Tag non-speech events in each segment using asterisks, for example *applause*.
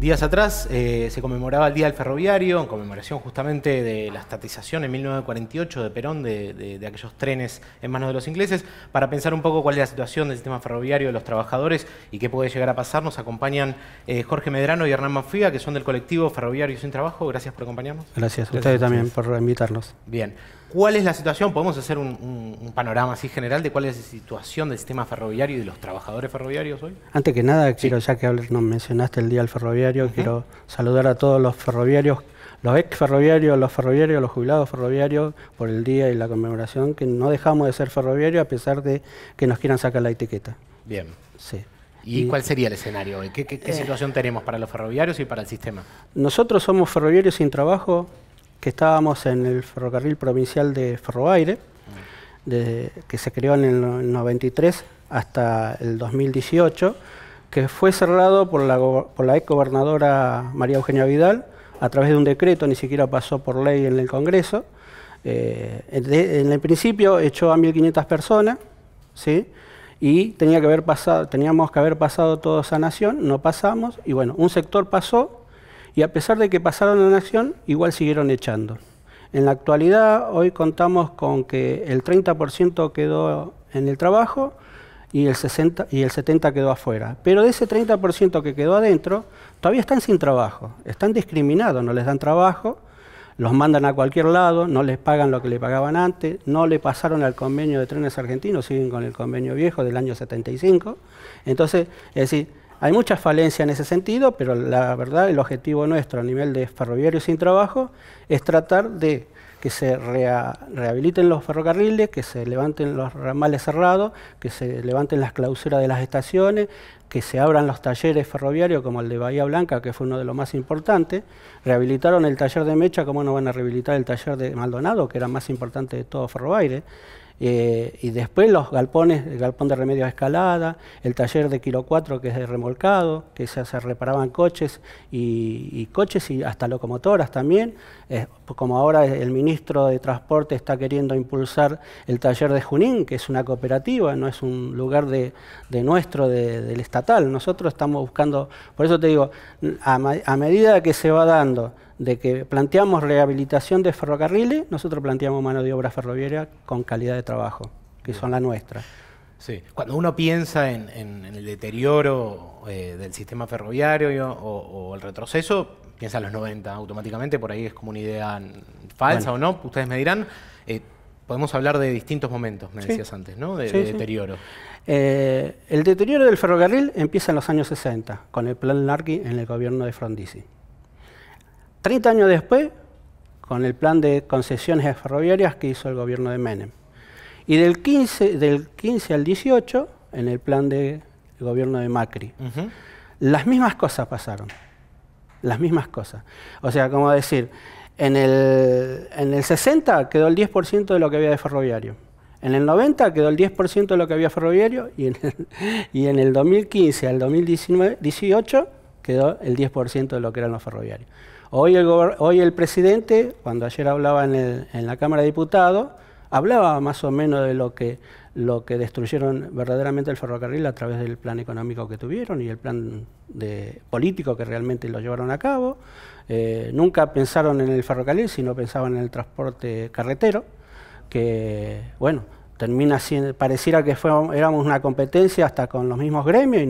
Días atrás eh, se conmemoraba el Día del Ferroviario, en conmemoración justamente de la estatización en 1948 de Perón de, aquellos trenes en manos de los ingleses. Para pensar un poco cuál es la situación del sistema ferroviario de los trabajadores y qué puede llegar a pasar, nos acompañan eh, Jorge Medrano y Hernán Manfía, que son del colectivo Ferroviario Sin Trabajo. Gracias por acompañarnos. Gracias a ustedes también por invitarnos. Bien. ¿Cuál es la situación? ¿Podemos hacer un, panorama así general de cuál es la situación del sistema ferroviario y de los trabajadores ferroviarios hoy? Antes que nada, quiero, ya que nos mencionaste el Día del Ferroviario, quiero saludar a todos los ferroviarios, los ex ferroviarios, los ferroviarios, los jubilados ferroviarios, por el día y la conmemoración, que no dejamos de ser ferroviarios a pesar de que nos quieran sacar la etiqueta. Bien. Sí. ¿Y, cuál sería el escenario? hoy? qué, eh. situación tenemos para los ferroviarios y para el sistema? Nosotros somos ferroviarios sin trabajo, que estábamos en el ferrocarril provincial de Ferroaire, que se creó en el 93 hasta el 2018, que fue cerrado por la, por ex gobernadora María Eugenia Vidal a través de un decreto, ni siquiera pasó por ley en el Congreso. Eh, en el principio echó a 1.500 personas, ¿sí? y tenía que haber pasado, teníamos que haber pasado toda esa Nación, no pasamos, y bueno, un sector pasó, y a pesar de que pasaron en Nación, igual siguieron echando. En la actualidad, hoy contamos con que el 30% quedó en el trabajo y el, 60, y el 70% quedó afuera. Pero de ese 30% que quedó adentro, todavía están sin trabajo, están discriminados, no les dan trabajo, los mandan a cualquier lado, no les pagan lo que le pagaban antes, no le pasaron al convenio de trenes argentinos, siguen con el convenio viejo del año 75. Entonces, es decir, hay muchas falencias en ese sentido, pero la verdad, el objetivo nuestro a nivel de Ferroviario sin trabajo es tratar de que se rehabiliten los ferrocarriles, que se levanten los ramales cerrados, que se levanten las clausuras de las estaciones, que se abran los talleres ferroviarios como el de Bahía Blanca, que fue uno de los más importantes. Rehabilitaron el taller de Mecha, ¿cómo no van a rehabilitar el taller de Maldonado, que era más importante de todo Ferroviario?, eh, y después los galpones, el galpón de remedio a escalada, el taller de Kilo 4 que es de remolcado, que se reparaban coches y, coches y hasta locomotoras también. Eh, pues como ahora el ministro de Transporte está queriendo impulsar el taller de Junín, que es una cooperativa, no es un lugar de, nuestro, del estatal. Nosotros estamos buscando, por eso te digo, a medida que se va dando de que planteamos rehabilitación de ferrocarriles, nosotros planteamos mano de obra ferroviaria con calidad de trabajo, que son la nuestra. Sí, cuando uno piensa en, el deterioro eh, del sistema ferroviario o, el retroceso, piensa en los 90 automáticamente, por ahí es como una idea falsa o no, ustedes me dirán. Eh, podemos hablar de distintos momentos, me decías antes, ¿no? De, deterioro. Eh, el deterioro del ferrocarril empieza en los años 60, con el plan Larkin en el gobierno de Frondizi. 30 años después, con el plan de concesiones ferroviarias que hizo el gobierno de Menem. Y del 15, del 15 al 18, en el plan del gobierno de Macri. Las mismas cosas pasaron. Las mismas cosas. O sea, como decir, en el, 60 quedó el 10% de lo que había de ferroviario. En el 90 quedó el 10% de lo que había ferroviario y en *laughs* y en el 2015 al 2018 quedó el 10% de lo que eran los ferroviarios. Hoy el, presidente, cuando ayer hablaba en, la Cámara de Diputados, hablaba más o menos de lo que, destruyeron verdaderamente el ferrocarril a través del plan económico que tuvieron y el plan de, político que realmente lo llevaron a cabo. Eh, nunca pensaron en el ferrocarril, sino pensaban en el transporte carretero, que bueno, termina siendo, pareciera que éramos una competencia hasta con los mismos gremios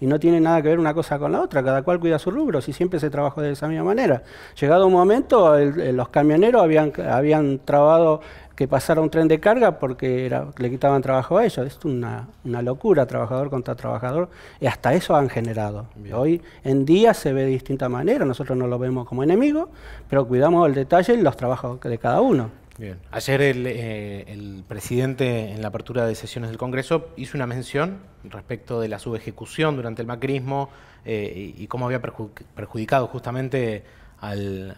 y no, tiene nada que ver una cosa con la otra, cada cual cuida su rubro, si siempre se trabajó de esa misma manera. Llegado un momento, eh, los camioneros habían, habían trabado que pasara un tren de carga porque le quitaban trabajo a ellos. Es una, locura, trabajador contra trabajador, y hasta eso han generado. Hoy en día se ve de distinta manera, nosotros no lo vemos como enemigo, pero cuidamos el detalle y los trabajos de cada uno. Bien. Ayer eh, el, presidente en la apertura de sesiones del Congreso hizo una mención respecto de la subejecución durante el macrismo eh, y, cómo había perjudicado justamente al,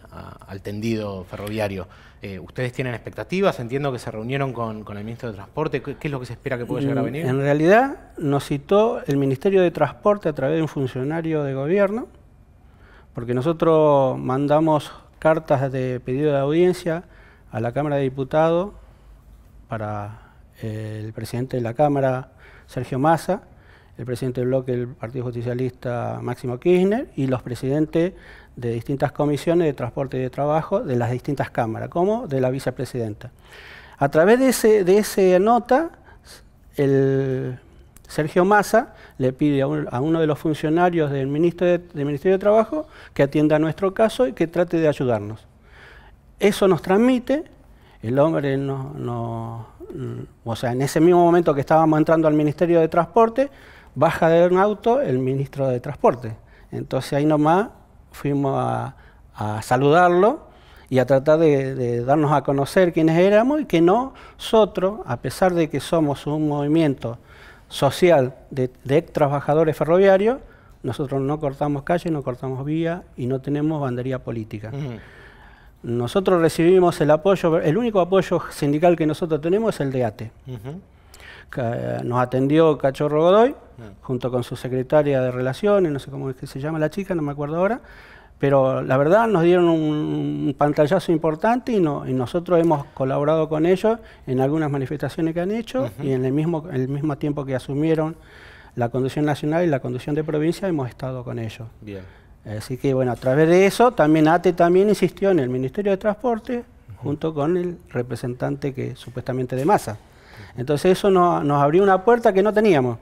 tendido ferroviario. Eh, ¿Ustedes tienen expectativas? Entiendo que se reunieron con, el ministro de Transporte. ¿Qué, es lo que se espera que pueda llegar a venir? En realidad nos citó el Ministerio de Transporte a través de un funcionario de gobierno, porque nosotros mandamos cartas de pedido de audiencia a la Cámara de Diputados para eh, el presidente de la Cámara, Sergio Massa, el presidente del bloque del Partido Justicialista, Máximo Kirchner, y los presidentes de distintas comisiones de transporte y de trabajo de las distintas cámaras, como de la vicepresidenta. A través de, de esa nota, el Sergio Massa le pide a, uno de los funcionarios del, ministro del Ministerio de Trabajo que atienda nuestro caso y que trate de ayudarnos eso nos transmite, el hombre nos... o sea, en ese mismo momento que estábamos entrando al Ministerio de Transporte, baja de un auto el ministro de Transporte. Entonces ahí nomás fuimos a, saludarlo y a tratar de, darnos a conocer quiénes éramos y que nosotros, a pesar de que somos un movimiento social de, trabajadores ferroviarios, nosotros no cortamos calle, no cortamos vía y no tenemos bandería política. Nosotros recibimos el apoyo, el único apoyo sindical que nosotros tenemos es el de ATE. Nos atendió Cachorro Godoy, mm. junto con su secretaria de Relaciones, no sé cómo es que se llama la chica, no me acuerdo ahora, pero la verdad nos dieron un, pantallazo importante y, nosotros hemos colaborado con ellos en algunas manifestaciones que han hecho y en el mismo, el mismo tiempo que asumieron la conducción nacional y la conducción de provincia hemos estado con ellos. Bien. Así que bueno, a través de eso también ATE también insistió en el Ministerio de Transporte junto con el representante que supuestamente de masa. Entonces eso nos abrió una puerta que no teníamos.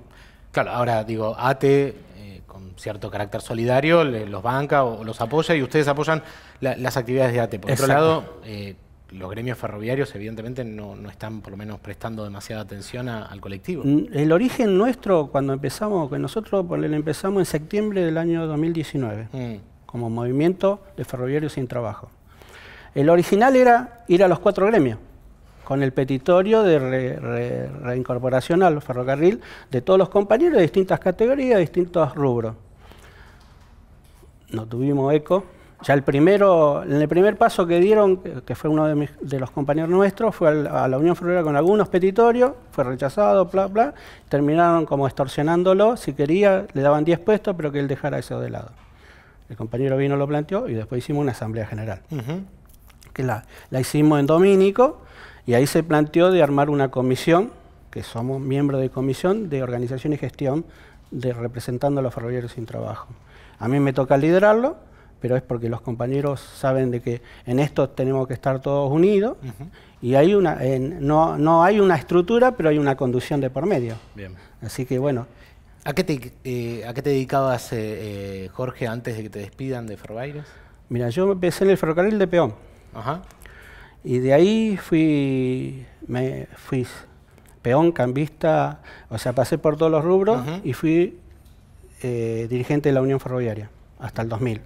Claro, ahora digo, ATE eh, con cierto carácter solidario los banca o los apoya y ustedes apoyan las actividades de ATE. Por otro lado, eh, los gremios ferroviarios evidentemente no, están por lo menos prestando demasiada atención al colectivo. Mm, el origen nuestro cuando empezamos, que nosotros empezamos en septiembre del año 2019 mm. como movimiento de ferroviarios sin trabajo. El original era ir a los cuatro gremios con el petitorio de reincorporación al ferrocarril de todos los compañeros de distintas categorías, distintos rubros. No tuvimos eco, ya el, primero, el primer paso que dieron, que fue uno de, los compañeros nuestros, fue a la Unión Ferroviaria con algunos petitorios, fue rechazado, bla, bla, terminaron como extorsionándolo, si quería le daban 10 puestos, pero que él dejara eso de lado. El compañero vino, lo planteó y después hicimos una asamblea general, que la, hicimos en Domínico y ahí se planteó de armar una comisión, que somos miembros de comisión de organización y gestión de representando a los ferroviarios sin trabajo. A mí me toca liderarlo pero es porque los compañeros saben de que en esto tenemos que estar todos unidos y hay una, no, no, hay una estructura, pero hay una conducción de por medio. Así que bueno. ¿A qué te, eh, ¿a qué te dedicabas, eh, eh, Jorge, antes de que te despidan de Ferrobaires? Mira, yo empecé en el ferrocarril de Peón. Y de ahí fui, me, fui peón, cambista, o sea, pasé por todos los rubros y fui dirigente de la Unión Ferroviaria hasta el 2000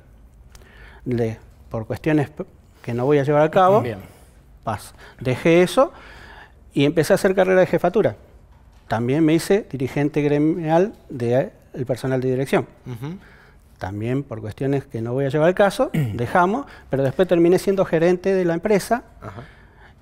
por cuestiones que no voy a llevar a cabo, Paz. Dejé eso y empecé a hacer carrera de jefatura. También me hice dirigente gremial del eh, personal de dirección. También por cuestiones que no voy a llevar al caso, *clears throat* dejamos, pero después terminé siendo gerente de la empresa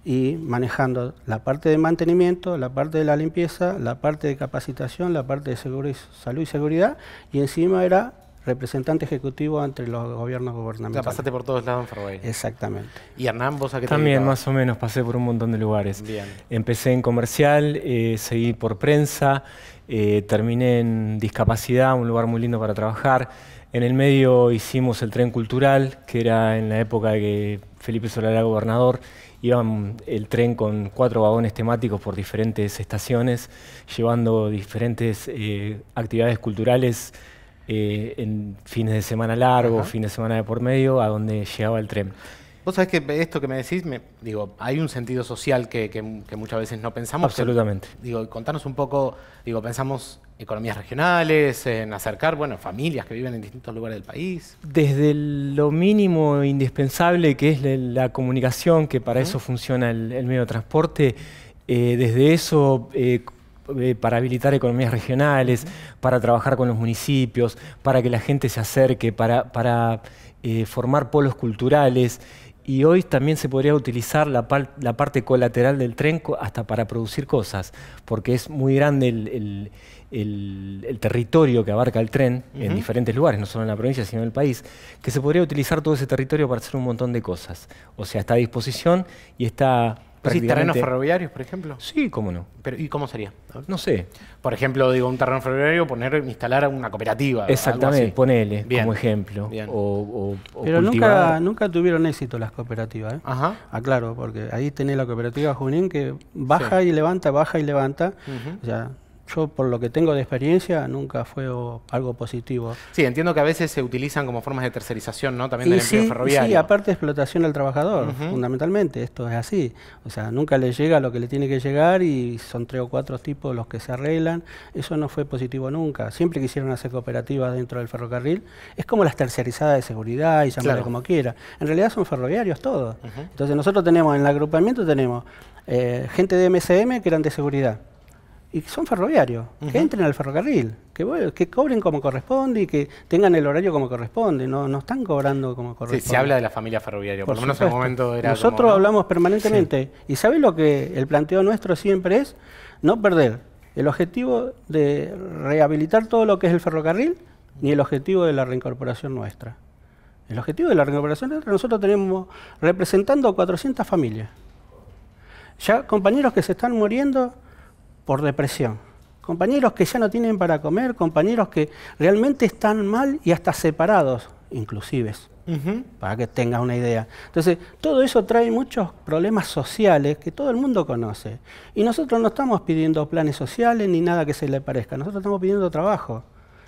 y manejando la parte de mantenimiento, la parte de la limpieza, la parte de capacitación, la parte de salud y seguridad, y encima era representante ejecutivo entre los gobiernos gubernamentales. Ya pasaste por todos lados en Ferway. Exactamente. ¿Y Hernán, vos a qué También, más o menos, pasé por un montón de lugares. Bien. Empecé en comercial, eh, seguí por prensa, eh, terminé en discapacidad, un lugar muy lindo para trabajar. En el medio hicimos el tren cultural, que era en la época de que Felipe Solar era gobernador. Iba el tren con cuatro vagones temáticos por diferentes estaciones, llevando diferentes eh, actividades culturales eh, en fines de semana largo, fines de semana de por medio, a donde llegaba el tren. Vos sabés que esto que me decís, digo, hay un sentido social que, muchas veces no pensamos. Absolutamente. digo, contanos un poco, digo, pensamos economías regionales, en acercar, bueno, familias que viven en distintos lugares del país. Desde lo mínimo e indispensable que es la, comunicación, que para eso funciona el, medio de transporte, eh, desde eso eh, eh, para habilitar economías regionales, para trabajar con los municipios, para que la gente se acerque, para, para eh, formar polos culturales. Y hoy también se podría utilizar la, parte colateral del tren hasta para producir cosas, porque es muy grande el, territorio que abarca el tren en diferentes lugares, no solo en la provincia, sino en el país, que se podría utilizar todo ese territorio para hacer un montón de cosas. O sea, está a disposición y está pues terrenos ferroviarios, por ejemplo? Sí, cómo no. Pero, ¿Y cómo sería? No sé. Por ejemplo, digo, un terreno ferroviario, poner, instalar una cooperativa. Exactamente, ponele como ejemplo. Pero nunca, nunca tuvieron éxito las cooperativas. ¿eh? Ajá. Aclaro, porque ahí tenés la cooperativa Junín que baja y levanta, baja y levanta. ya yo por lo que tengo de experiencia nunca fue algo positivo. Sí, entiendo que a veces se utilizan como formas de tercerización, ¿no? También del empleo ferroviario. Sí, aparte explotación al trabajador, fundamentalmente, esto es así. O sea, nunca le llega lo que le tiene que llegar y son tres o cuatro tipos los que se arreglan. Eso no fue positivo nunca. Siempre quisieron hacer cooperativas dentro del ferrocarril. Es como las tercerizadas de seguridad y llamarlo como quiera. En realidad son ferroviarios todos. Entonces nosotros tenemos, en el agrupamiento tenemos eh, gente de MCM que eran de seguridad y son ferroviarios, que entren al ferrocarril, que, cobren como corresponde y que tengan el horario como corresponde, no, no están cobrando como corresponde. Sí, se habla de la familia ferroviaria, por, lo menos en el momento era Nosotros hablamos permanentemente, y ¿sabes lo que el planteo nuestro siempre es? No perder el objetivo de rehabilitar todo lo que es el ferrocarril, ni el objetivo de la reincorporación nuestra. El objetivo de la reincorporación nuestra, nosotros tenemos representando 400 familias. Ya compañeros que se están muriendo por depresión. Compañeros que ya no tienen para comer, compañeros que realmente están mal y hasta separados, inclusive, para que tengas una idea. Entonces, todo eso trae muchos problemas sociales que todo el mundo conoce. Y nosotros no estamos pidiendo planes sociales ni nada que se le parezca, nosotros estamos pidiendo trabajo.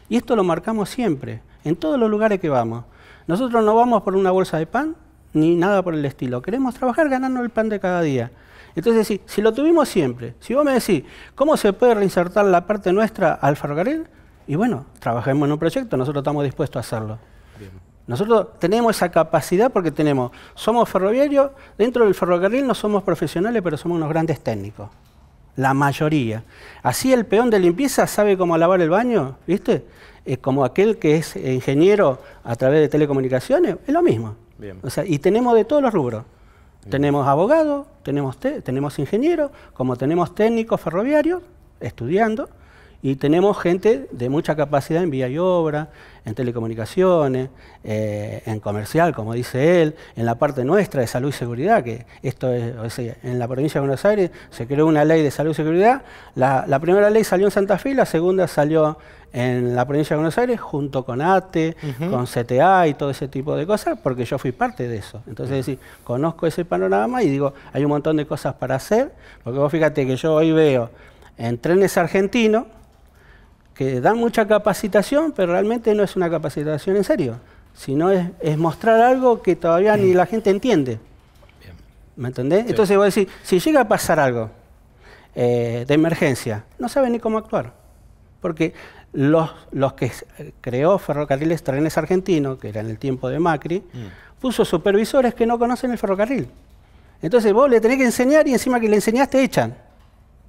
Y esto lo marcamos siempre, en todos los lugares que vamos. Nosotros no vamos por una bolsa de pan ni nada por el estilo. Queremos trabajar ganando el pan de cada día. Entonces, si, si lo tuvimos siempre, si vos me decís, ¿cómo se puede reinsertar la parte nuestra al ferrocarril? Y bueno, trabajemos en un proyecto, nosotros estamos dispuestos a hacerlo. Nosotros tenemos esa capacidad porque tenemos, somos ferroviarios, dentro del ferrocarril no somos profesionales, pero somos unos grandes técnicos. La mayoría. Así el peón de limpieza sabe cómo lavar el baño, ¿viste? Es como aquel que es ingeniero a través de telecomunicaciones, es lo mismo. O sea, y tenemos de todos los rubros. Tenemos abogados, tenemos, tenemos ingenieros, como tenemos técnicos ferroviarios estudiando, y tenemos gente de mucha capacidad en vía y obra, en telecomunicaciones, eh, en comercial, como dice él, en la parte nuestra de salud y seguridad, que esto es, en la provincia de Buenos Aires se creó una ley de salud y seguridad. La, primera ley salió en Santa Fe, la segunda salió en la provincia de Buenos Aires, junto con ATE, con CTA y todo ese tipo de cosas, porque yo fui parte de eso. Entonces, es decir, conozco ese panorama y digo, hay un montón de cosas para hacer, porque vos fíjate que yo hoy veo en trenes argentinos, que dan mucha capacitación, pero realmente no es una capacitación en serio, sino es, mostrar algo que todavía ni la gente entiende. ¿Me entendés? Entonces voy a decir, si llega a pasar algo eh, de emergencia, no saben ni cómo actuar. Porque los, los que creó Ferrocarriles Trenes Argentinos, que era en el tiempo de Macri, mm. puso supervisores que no conocen el ferrocarril. Entonces vos le tenés que enseñar y encima que le enseñaste echan.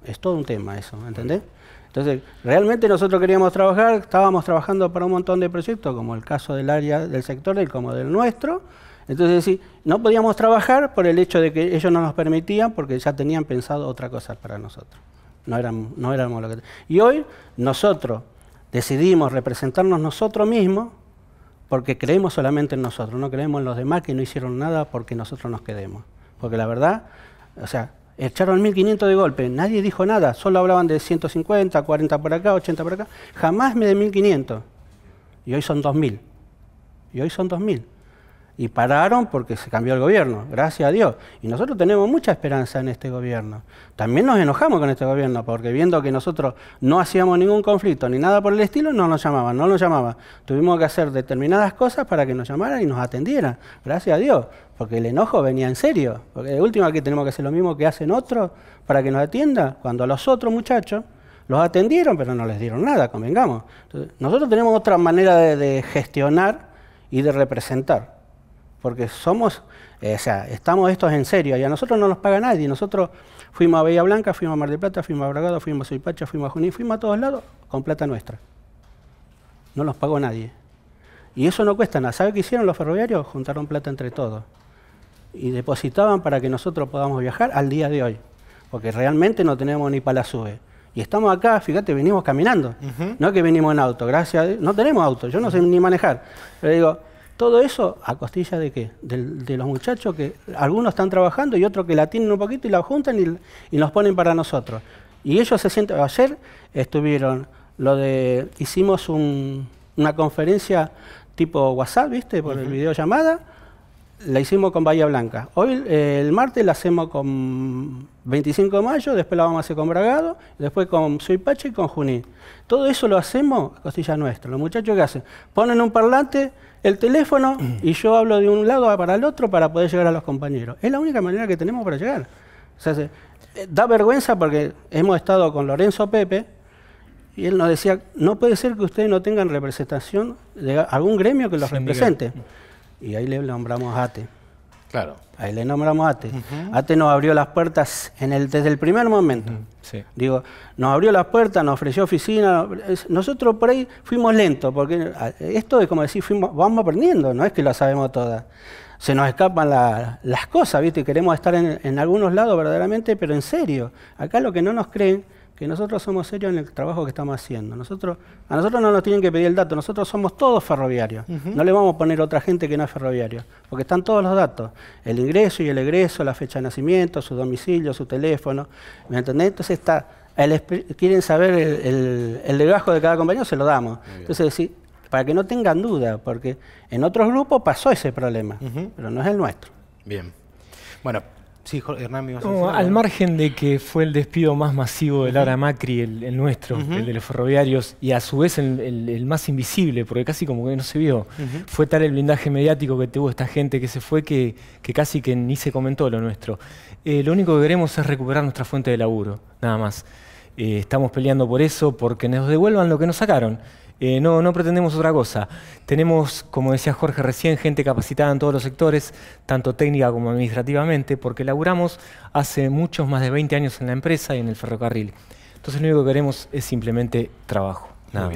Es todo un tema eso, ¿entendés? Entonces, realmente nosotros queríamos trabajar, estábamos trabajando para un montón de proyectos, como el caso del área del sector y como del nuestro. Entonces, sí, no podíamos trabajar por el hecho de que ellos no nos permitían porque ya tenían pensado otra cosa para nosotros. No éramos, no éramos lo que... Y hoy nosotros decidimos representarnos nosotros mismos porque creemos solamente en nosotros, no creemos en los demás que no hicieron nada porque nosotros nos quedemos. Porque la verdad, o sea, Echaron 1.500 de golpe, nadie dijo nada, solo hablaban de 150, 40 por acá, 80 por acá, jamás me de 1.500. Y hoy son 2.000. Y hoy son 2.000 y pararon porque se cambió el gobierno, gracias a Dios. Y nosotros tenemos mucha esperanza en este gobierno. También nos enojamos con este gobierno porque viendo que nosotros no hacíamos ningún conflicto ni nada por el estilo, no nos llamaban, no nos llamaban. Tuvimos que hacer determinadas cosas para que nos llamaran y nos atendieran, gracias a Dios, porque el enojo venía en serio. Porque de última que tenemos que hacer lo mismo que hacen otros para que nos atienda. cuando a los otros muchachos los atendieron pero no les dieron nada, convengamos. nosotros tenemos otra manera de gestionar y de representar porque somos, eh, o sea, estamos estos en serio y a nosotros no nos paga nadie. Nosotros fuimos a Bahía Blanca, fuimos a Mar del Plata, fuimos a Bragado, fuimos a Suipacha, fuimos a Junín, fuimos a todos lados con plata nuestra. No nos pagó nadie. Y eso no cuesta nada. ¿Sabe qué hicieron los ferroviarios? Juntaron plata entre todos. Y depositaban para que nosotros podamos viajar al día de hoy. Porque realmente no tenemos ni para la sube. Y estamos acá, fíjate, venimos caminando. No es No que venimos en auto, gracias a Dios. No tenemos auto, yo no sé ni manejar. Pero digo, todo eso a costilla de qué? De, los muchachos que algunos están trabajando y otros que la tienen un poquito y la juntan y, nos ponen para nosotros. Y ellos se sienten, ayer estuvieron, lo de, hicimos una conferencia tipo WhatsApp, ¿viste? Por el videollamada la hicimos con Bahía Blanca. Hoy, eh, el martes, la hacemos con 25 de mayo, después la vamos a hacer con Bragado, después con Suipache y con Junín. Todo eso lo hacemos a costillas nuestras. Los muchachos, ¿qué hacen? Ponen un parlante, el teléfono, y yo hablo de un lado para el otro para poder llegar a los compañeros. Es la única manera que tenemos para llegar. Eh, da vergüenza porque hemos estado con Lorenzo Pepe, y él nos decía, no puede ser que ustedes no tengan representación de algún gremio que los represente y ahí le nombramos ATE. Claro. Ahí le nombramos a ATE. ATE nos abrió las puertas en el, desde el primer momento. Digo, nos abrió las puertas, nos ofreció oficina. Nosotros por ahí fuimos lentos, porque ah, esto es como decir, vamos aprendiendo, no es que lo sabemos todas. Se nos escapan las cosas, ¿viste? Queremos estar en, en, algunos lados verdaderamente, pero en serio. Acá lo que no nos creen que nosotros somos serios en el trabajo que estamos haciendo. Nosotros, a nosotros no nos tienen que pedir el dato, nosotros somos todos ferroviarios. No le vamos a poner otra gente que no es ferroviario, porque están todos los datos. El ingreso y el egreso, la fecha de nacimiento, su domicilio, su teléfono. ¿Me entendés? Entonces está, quieren saber el, debajo de cada compañero, se lo damos. Entonces, sí, para que no tengan duda, porque en otros grupos pasó ese problema, pero no es el nuestro. Bien. Bueno, Sí, Hernán, me Al margen de que fue el despido más masivo de Lara Macri, el, nuestro, el de los ferroviarios, y a su vez el, más invisible, porque casi como que no se vio, fue tal el blindaje mediático que tuvo esta gente que se fue que, casi que ni se comentó lo nuestro. Eh, lo único que queremos es recuperar nuestra fuente de laburo, nada más. Eh, estamos peleando por eso, porque nos devuelvan lo que nos sacaron. Eh, no, no pretendemos otra cosa. Tenemos, como decía Jorge recién, gente capacitada en todos los sectores, tanto técnica como administrativamente, porque laburamos hace muchos más de 20 años en la empresa y en el ferrocarril. Entonces lo único que queremos es simplemente trabajo, nada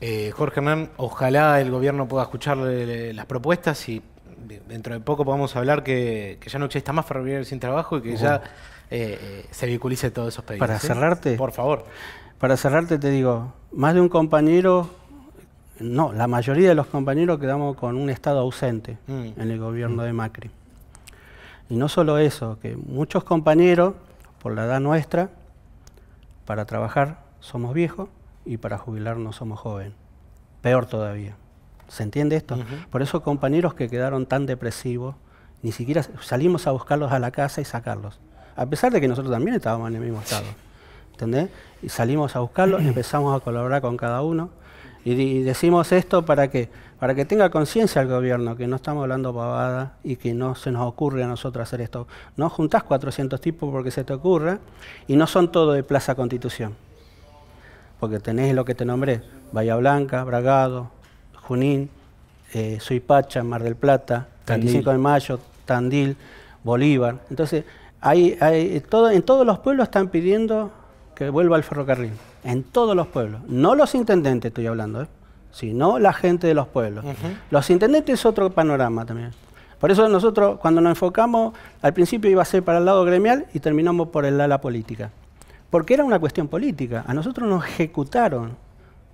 eh, Jorge Hernán, ojalá el gobierno pueda escuchar las propuestas y dentro de poco podamos hablar que, ya no exista más ferrocarril sin trabajo y que ya eh, se vehiculice todos esos pedidos. Para cerrarte, por favor para cerrarte te digo, más de un compañero, no, la mayoría de los compañeros quedamos con un Estado ausente mm. en el gobierno mm. de Macri. Y no solo eso, que muchos compañeros, por la edad nuestra, para trabajar somos viejos y para jubilar no somos jóvenes. Peor todavía. ¿Se entiende esto? Por eso compañeros que quedaron tan depresivos, ni siquiera salimos a buscarlos a la casa y sacarlos. A pesar de que nosotros también estábamos en el mismo estado. ¿entendés? Y salimos a buscarlos, empezamos a colaborar con cada uno. Y, decimos esto para que, para que tenga conciencia el gobierno, que no estamos hablando babada y que no se nos ocurre a nosotros hacer esto. No juntás 400 tipos porque se te ocurra y no son todos de Plaza Constitución. Porque tenés lo que te nombré, Bahía Blanca, Bragado, Junín, eh, Suipacha, Mar del Plata, 25 de Mayo, Tandil, Bolívar. Entonces, hay, hay todo, en todos los pueblos están pidiendo que vuelva al ferrocarril, en todos los pueblos. No los intendentes estoy hablando, ¿eh? sino la gente de los pueblos. Los intendentes es otro panorama también. Por eso nosotros cuando nos enfocamos, al principio iba a ser para el lado gremial y terminamos por el ala política. Porque era una cuestión política. A nosotros nos ejecutaron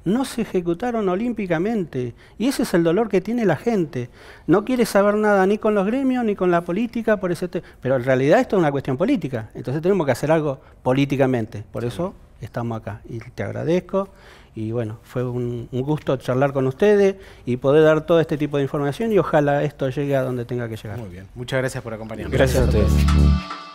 no se ejecutaron olímpicamente. Y ese es el dolor que tiene la gente. No quiere saber nada ni con los gremios ni con la política, por ese pero en realidad esto es una cuestión política. Entonces tenemos que hacer algo políticamente. Por eso estamos acá. Y te agradezco. Y bueno, fue un, un gusto charlar con ustedes y poder dar todo este tipo de información y ojalá esto llegue a donde tenga que llegar. Muy bien. Muchas gracias por acompañarnos. Gracias a ustedes.